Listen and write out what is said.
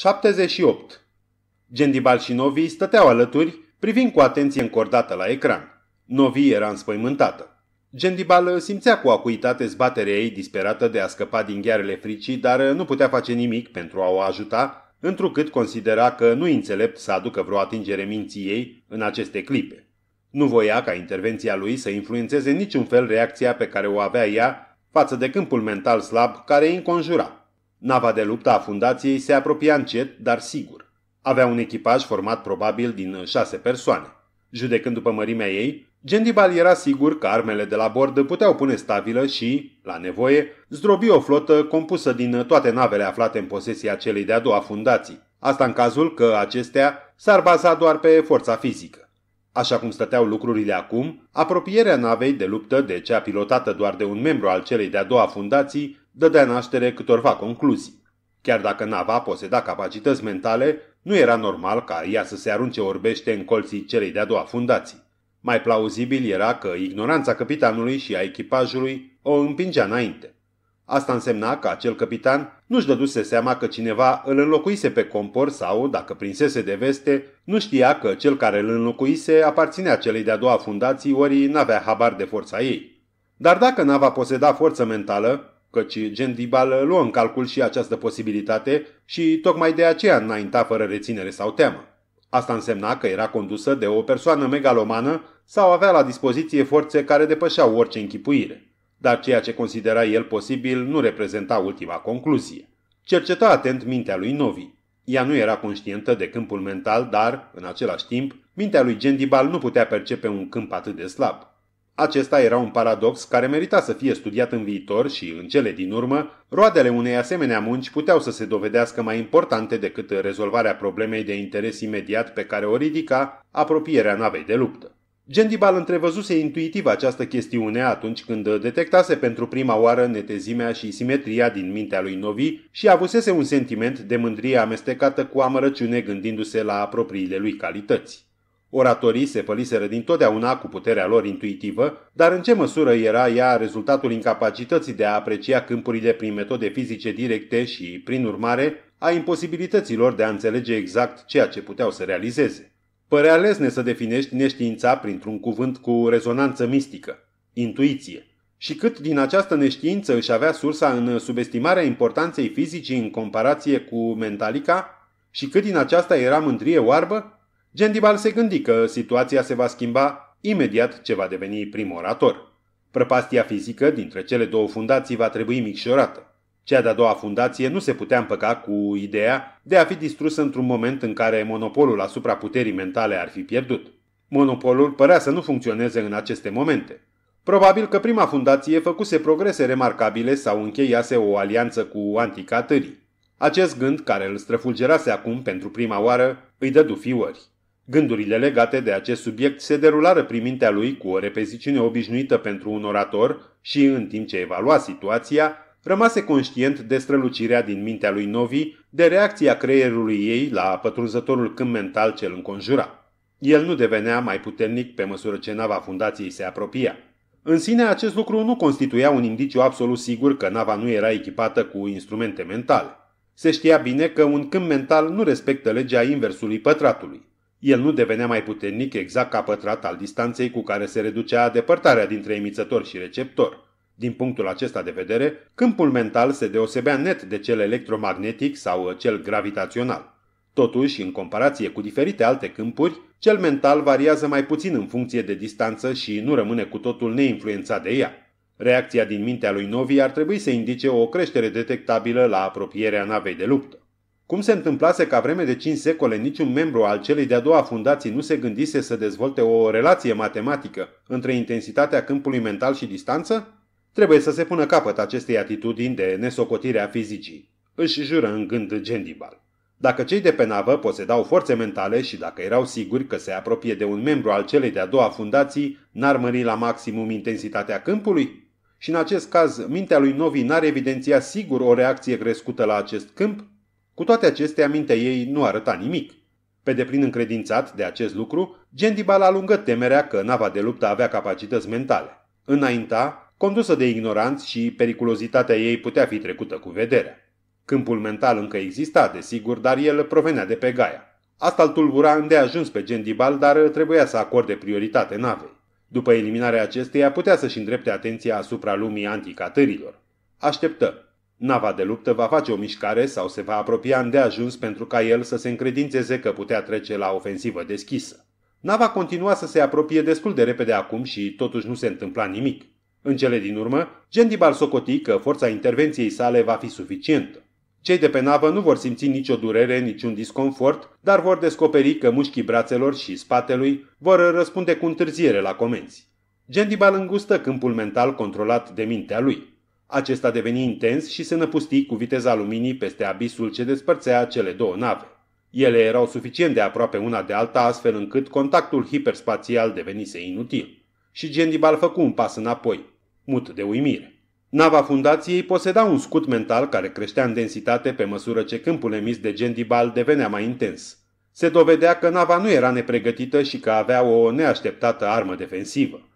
78. Gendibal și Novi stăteau alături, privind cu atenție încordată la ecran. Novi era înspăimântată. Gendibal simțea cu acuitate zbaterea ei disperată de a scăpa din ghearele fricii, dar nu putea face nimic pentru a o ajuta, întrucât considera că nu înțelept să aducă vreo atingere minții ei în aceste clipe. Nu voia ca intervenția lui să influențeze niciun fel reacția pe care o avea ea față de câmpul mental slab care îi înconjura. Nava de luptă a fundației se apropia încet, dar sigur. Avea un echipaj format probabil din uh, șase persoane. Judecând după mărimea ei, Gendibal era sigur că armele de la bord puteau pune stabilă și, la nevoie, zdrobi o flotă compusă din uh, toate navele aflate în posesia celei de-a doua fundații. Asta în cazul că acestea s-ar baza doar pe forța fizică. Așa cum stăteau lucrurile acum, apropierea navei de luptă de cea pilotată doar de un membru al celei de-a doua fundații dădea naștere câtorva concluzii. Chiar dacă nava poseda capacități mentale, nu era normal ca ea să se arunce orbește în colții celei de-a doua fundații. Mai plauzibil era că ignoranța capitanului și a echipajului o împingea înainte. Asta însemna că acel capitan nu-și dăduse seama că cineva îl înlocuise pe compor sau, dacă prinsese de veste, nu știa că cel care îl înlocuise aparținea celei de-a doua fundații ori n-avea habar de forța ei. Dar dacă nava poseda forță mentală, căci gen Dibal luă în calcul și această posibilitate și tocmai de aceea înainta fără reținere sau teamă. Asta însemna că era condusă de o persoană megalomană sau avea la dispoziție forțe care depășeau orice închipuire. Dar ceea ce considera el posibil nu reprezenta ultima concluzie. Cerceta atent mintea lui Novi. Ea nu era conștientă de câmpul mental, dar, în același timp, mintea lui Gendibal nu putea percepe un câmp atât de slab. Acesta era un paradox care merita să fie studiat în viitor și, în cele din urmă, roadele unei asemenea munci puteau să se dovedească mai importante decât rezolvarea problemei de interes imediat pe care o ridica apropierea navei de luptă. Gendibal întrevăzuse intuitiv această chestiune atunci când detectase pentru prima oară netezimea și simetria din mintea lui Novi și avusese un sentiment de mândrie amestecată cu amărăciune gândindu-se la propriile lui calități. Oratorii se păliseră dintotdeauna cu puterea lor intuitivă, dar în ce măsură era ea rezultatul incapacității de a aprecia câmpurile prin metode fizice directe și, prin urmare, a imposibilităților de a înțelege exact ceea ce puteau să realizeze. Părea lesne să definești neștiința printr-un cuvânt cu rezonanță mistică, intuiție. Și cât din această neștiință își avea sursa în subestimarea importanței fizicii în comparație cu mentalica, și cât din aceasta era mândrie oarbă, Gendibal se gândi că situația se va schimba imediat ce va deveni prim orator. Prăpastia fizică dintre cele două fundații va trebui micșorată. Cea de-a doua fundație nu se putea împăca cu ideea de a fi distrusă într-un moment în care monopolul asupra puterii mentale ar fi pierdut. Monopolul părea să nu funcționeze în aceste momente. Probabil că prima fundație făcuse progrese remarcabile sau încheiase o alianță cu anticatării. Acest gând care îl străfulgerase acum pentru prima oară îi dădu fiori. Gândurile legate de acest subiect se derulară prin mintea lui cu o repeziciune obișnuită pentru un orator și, în timp ce evalua situația, rămase conștient de strălucirea din mintea lui Novi, de reacția creierului ei la pătrunzătorul câmp mental ce îl înconjura. El nu devenea mai puternic pe măsură ce nava fundației se apropia. În sine, acest lucru nu constituia un indiciu absolut sigur că nava nu era echipată cu instrumente mentale. Se știa bine că un câmp mental nu respectă legea inversului pătratului. El nu devenea mai puternic exact ca pătrat al distanței cu care se reducea depărtarea dintre emițător și receptor. Din punctul acesta de vedere, câmpul mental se deosebea net de cel electromagnetic sau cel gravitațional. Totuși, în comparație cu diferite alte câmpuri, cel mental variază mai puțin în funcție de distanță și nu rămâne cu totul neinfluențat de ea. Reacția din mintea lui Novi ar trebui să indice o creștere detectabilă la apropierea navei de luptă. Cum se întâmplase ca vreme de 5 secole niciun membru al celei de-a doua fundații nu se gândise să dezvolte o relație matematică între intensitatea câmpului mental și distanță? Trebuie să se pună capăt acestei atitudini de nesocotire a fizicii, își jură în gând Gendibal. Dacă cei de pe navă posedau forțe mentale și dacă erau siguri că se apropie de un membru al celei de-a doua fundații, n-ar mări la maximum intensitatea câmpului? Și în acest caz, mintea lui Novi n-ar evidenția sigur o reacție crescută la acest câmp? Cu toate acestea, mintea ei nu arăta nimic. Pe deplin încredințat de acest lucru, Gendibal alungă temerea că nava de luptă avea capacități mentale. Înainta, condusă de ignoranți și periculozitatea ei putea fi trecută cu vederea. Câmpul mental încă exista, desigur, dar el provenea de pe Gaia. Asta îl tulbura îndeajuns pe Gendibal, dar trebuia să acorde prioritate navei. După eliminarea acesteia, putea să-și îndrepte atenția asupra lumii anticatărilor. Așteptă. Nava de luptă va face o mișcare sau se va apropia îndeajuns pentru ca el să se încredințeze că putea trece la ofensivă deschisă. Nava continua să se apropie destul de repede acum și totuși nu se întâmpla nimic. În cele din urmă, Gendibal socoti că forța intervenției sale va fi suficientă. Cei de pe navă nu vor simți nicio durere, niciun disconfort, dar vor descoperi că mușchii brațelor și spatelui vor răspunde cu întârziere la comenzi. Gendibal îngustă câmpul mental controlat de mintea lui. Acesta deveni intens și se năpusti cu viteza luminii peste abisul ce despărțea cele două nave. Ele erau suficient de aproape una de alta astfel încât contactul hiperspațial devenise inutil. Și Gendibal făcu un pas înapoi, mut de uimire. Nava fundației poseda un scut mental care creștea în densitate pe măsură ce câmpul emis de Gendibal devenea mai intens. Se dovedea că nava nu era nepregătită și că avea o neașteptată armă defensivă.